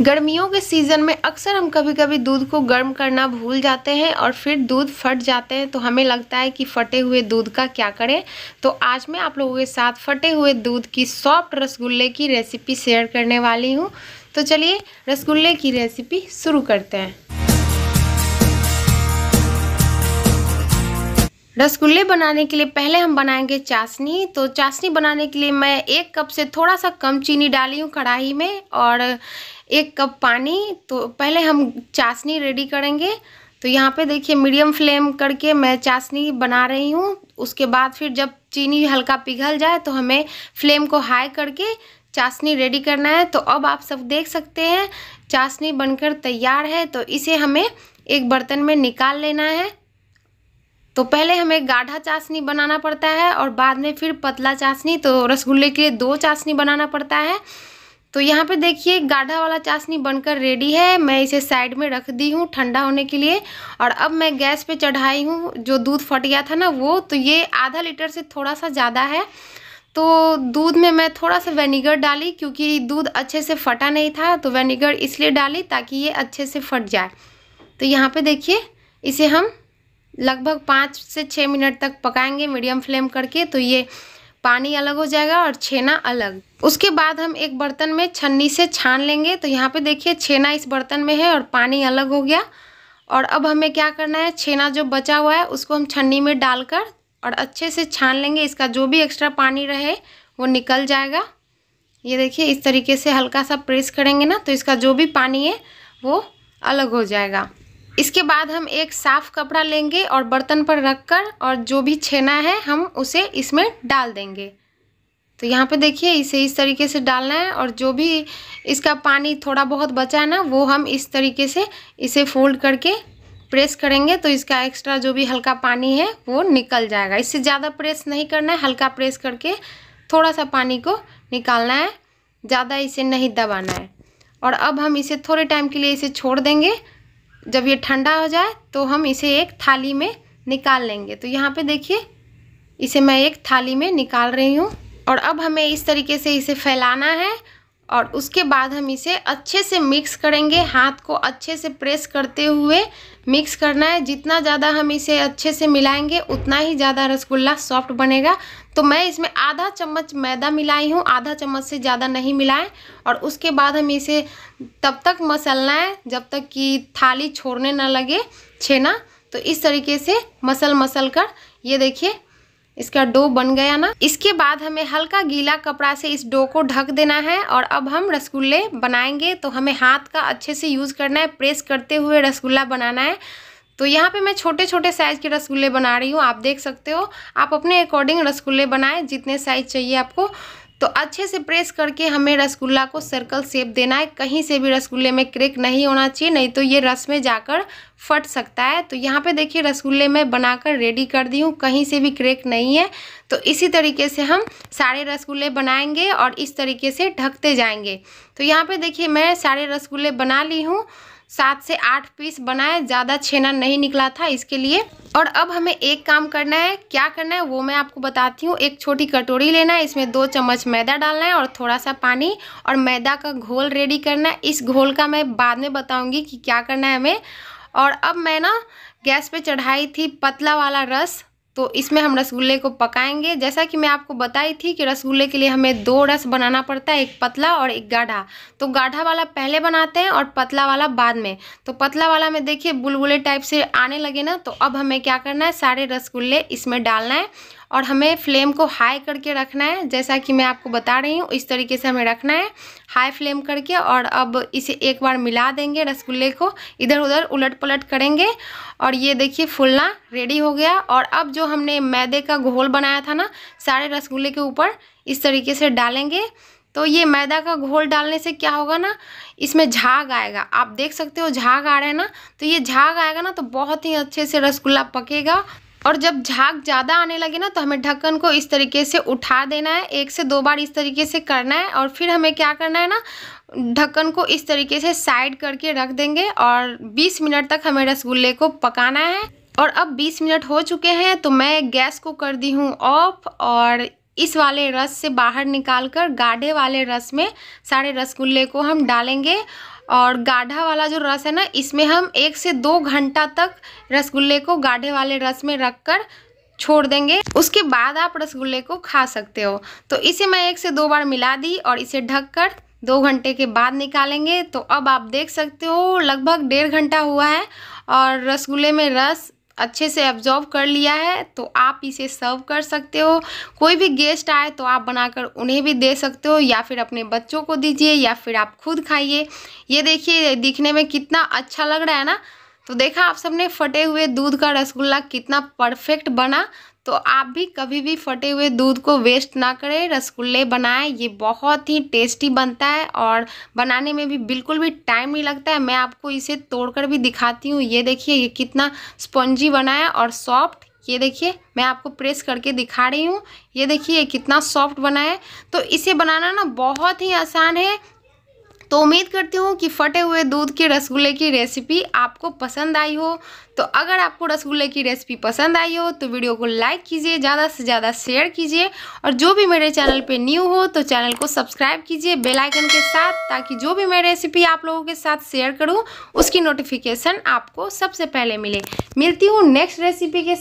गर्मियों के सीज़न में अक्सर हम कभी कभी दूध को गर्म करना भूल जाते हैं और फिर दूध फट जाते हैं तो हमें लगता है कि फटे हुए दूध का क्या करें तो आज मैं आप लोगों के साथ फटे हुए दूध की सॉफ्ट रसगुल्ले की रेसिपी शेयर करने वाली हूँ तो चलिए रसगुल्ले की रेसिपी शुरू करते हैं रसगुल्ले बनाने के लिए पहले हम बनाएंगे चाशनी तो चाशनी बनाने के लिए मैं एक कप से थोड़ा सा कम चीनी डाली हूँ कढ़ाई में और एक कप पानी तो पहले हम चाशनी रेडी करेंगे तो यहाँ पे देखिए मीडियम फ्लेम करके मैं चाशनी बना रही हूँ उसके बाद फिर जब चीनी हल्का पिघल जाए तो हमें फ्लेम को हाई करके चाशनी रेडी करना है तो अब आप सब देख सकते हैं चाशनी बनकर तैयार है तो इसे हमें एक बर्तन में निकाल लेना है तो पहले हमें गाढ़ा चाशनी बनाना पड़ता है और बाद में फिर पतला चाशनी तो रसगुल्ले के लिए दो चाशनी बनाना पड़ता है तो यहाँ पे देखिए गाढ़ा वाला चाशनी बनकर रेडी है मैं इसे साइड में रख दी हूँ ठंडा होने के लिए और अब मैं गैस पे चढ़ाई हूँ जो दूध फट गया था ना वो तो ये आधा लीटर से थोड़ा सा ज़्यादा है तो दूध में मैं थोड़ा सा वेनेगर डाली क्योंकि दूध अच्छे से फटा नहीं था तो वेनेगर इसलिए डाली ताकि ये अच्छे से फट जाए तो यहाँ पर देखिए इसे हम लगभग पाँच से छः मिनट तक पकाएंगे मीडियम फ्लेम करके तो ये पानी अलग हो जाएगा और छेना अलग उसके बाद हम एक बर्तन में छन्नी से छान लेंगे तो यहाँ पे देखिए छेना इस बर्तन में है और पानी अलग हो गया और अब हमें क्या करना है छेना जो बचा हुआ है उसको हम छन्नी में डालकर और अच्छे से छान लेंगे इसका जो भी एक्स्ट्रा पानी रहे वो निकल जाएगा ये देखिए इस तरीके से हल्का सा प्रेस करेंगे ना तो इसका जो भी पानी है वो अलग हो जाएगा इसके बाद हम एक साफ़ कपड़ा लेंगे और बर्तन पर रखकर और जो भी छेना है हम उसे इसमें डाल देंगे तो यहाँ पे देखिए इसे इस तरीके से डालना है और जो भी इसका पानी थोड़ा बहुत बचा है ना वो हम इस तरीके से इसे फोल्ड करके प्रेस करेंगे तो इसका एक्स्ट्रा जो भी हल्का पानी है वो निकल जाएगा इससे ज़्यादा प्रेस नहीं करना है हल्का प्रेस करके थोड़ा सा पानी को निकालना है ज़्यादा इसे नहीं दबाना है और अब हम इसे थोड़े टाइम के लिए इसे छोड़ देंगे जब ये ठंडा हो जाए तो हम इसे एक थाली में निकाल लेंगे तो यहाँ पे देखिए इसे मैं एक थाली में निकाल रही हूँ और अब हमें इस तरीके से इसे फैलाना है और उसके बाद हम इसे अच्छे से मिक्स करेंगे हाथ को अच्छे से प्रेस करते हुए मिक्स करना है जितना ज़्यादा हम इसे अच्छे से मिलाएंगे उतना ही ज़्यादा रसगुल्ला सॉफ्ट बनेगा तो मैं इसमें आधा चम्मच मैदा मिलाई हूँ आधा चम्मच से ज़्यादा नहीं मिलाएं और उसके बाद हम इसे तब तक मसलना है जब तक कि थाली छोड़ने ना लगे छेना तो इस तरीके से मसल मसल कर ये देखिए इसका डो बन गया ना इसके बाद हमें हल्का गीला कपड़ा से इस डो को ढक देना है और अब हम रसगुल्ले बनाएंगे तो हमें हाथ का अच्छे से यूज़ करना है प्रेस करते हुए रसगुल्ला बनाना है तो यहाँ पे मैं छोटे छोटे साइज़ के रसगुल्ले बना रही हूँ आप देख सकते हो आप अपने अकॉर्डिंग रसगुल्ले बनाएं जितने साइज़ चाहिए आपको तो अच्छे से प्रेस करके हमें रसगुल्ला को सर्कल शेप देना है कहीं से भी रसगुल्ले में क्रेक नहीं होना चाहिए नहीं तो ये रस में जाकर फट सकता है तो यहाँ पे देखिए रसगुल्ले मैं बनाकर रेडी कर दी हूँ कहीं से भी क्रेक नहीं है तो इसी तरीके से हम सारे रसगुल्ले बनाएंगे और इस तरीके से ढकते जाएंगे तो यहाँ पर देखिए मैं सारे रसगुल्ले बना ली हूँ सात से आठ पीस बनाए ज़्यादा छेना नहीं निकला था इसके लिए और अब हमें एक काम करना है क्या करना है वो मैं आपको बताती हूँ एक छोटी कटोरी लेना है इसमें दो चम्मच मैदा डालना है और थोड़ा सा पानी और मैदा का घोल रेडी करना है इस घोल का मैं बाद में बताऊँगी कि क्या करना है हमें और अब मैं ना गैस पे चढ़ाई थी पतला वाला रस तो इसमें हम रसगुल्ले को पकाएंगे जैसा कि मैं आपको बताई थी कि रसगुल्ले के लिए हमें दो रस बनाना पड़ता है एक पतला और एक गाढ़ा तो गाढ़ा वाला पहले बनाते हैं और पतला वाला बाद में तो पतला वाला में देखिए बुलबुले टाइप से आने लगे ना तो अब हमें क्या करना है सारे रसगुल्ले इसमें डालना है और हमें फ्लेम को हाई करके रखना है जैसा कि मैं आपको बता रही हूँ इस तरीके से हमें रखना है हाई फ्लेम करके और अब इसे एक बार मिला देंगे रसगुल्ले को इधर उधर उलट पलट करेंगे और ये देखिए फुलना रेडी हो गया और अब जो हमने मैदे का घोल बनाया था ना सारे रसगुल्ले के ऊपर इस तरीके से डालेंगे तो ये मैदा का घोल डालने से क्या होगा ना इसमें झाग आएगा आप देख सकते हो झाग आ रहा है ना तो ये झाग आएगा ना तो बहुत ही अच्छे से रसगुल्ला पकेगा और जब झाग ज़्यादा आने लगे ना तो हमें ढक्कन को इस तरीके से उठा देना है एक से दो बार इस तरीके से करना है और फिर हमें क्या करना है ना ढक्कन को इस तरीके से साइड करके रख देंगे और 20 मिनट तक हमें रसगुल्ले को पकाना है और अब 20 मिनट हो चुके हैं तो मैं गैस को कर दी हूँ ऑफ और इस वाले रस से बाहर निकाल कर गाढ़े वाले रस में सारे रसगुल्ले को हम डालेंगे और गाढ़ा वाला जो रस है ना इसमें हम एक से दो घंटा तक रसगुल्ले को गाढ़े वाले रस में रख कर छोड़ देंगे उसके बाद आप रसगुल्ले को खा सकते हो तो इसे मैं एक से दो बार मिला दी और इसे ढक कर दो घंटे के बाद निकालेंगे तो अब आप देख सकते हो लगभग डेढ़ घंटा हुआ है और रसगुल्ले में रस अच्छे से ऑब्जॉर्व कर लिया है तो आप इसे सर्व कर सकते हो कोई भी गेस्ट आए तो आप बनाकर उन्हें भी दे सकते हो या फिर अपने बच्चों को दीजिए या फिर आप खुद खाइए ये देखिए दिखने में कितना अच्छा लग रहा है ना तो देखा आप सबने फटे हुए दूध का रसगुल्ला कितना परफेक्ट बना तो आप भी कभी भी फटे हुए दूध को वेस्ट ना करें रसगुल्ले बनाएं ये बहुत ही टेस्टी बनता है और बनाने में भी बिल्कुल भी टाइम नहीं लगता है मैं आपको इसे तोड़कर भी दिखाती हूँ ये देखिए ये कितना स्पंजी बना है और सॉफ्ट ये देखिए मैं आपको प्रेस करके दिखा रही हूँ ये देखिए ये कितना सॉफ्ट बना है तो इसे बनाना ना बहुत ही आसान है तो उम्मीद करती हूँ कि फटे हुए दूध के रसगुल्ले की रेसिपी आपको पसंद आई हो तो अगर आपको रसगुल्ले की रेसिपी पसंद आई हो तो वीडियो को लाइक कीजिए ज़्यादा से ज़्यादा शेयर कीजिए और जो भी मेरे चैनल पे न्यू हो तो चैनल को सब्सक्राइब कीजिए बेल आइकन के साथ ताकि जो भी मैं रेसिपी आप लोगों के साथ शेयर करूँ उसकी नोटिफिकेशन आपको सबसे पहले मिले मिलती हूँ नेक्स्ट रेसिपी के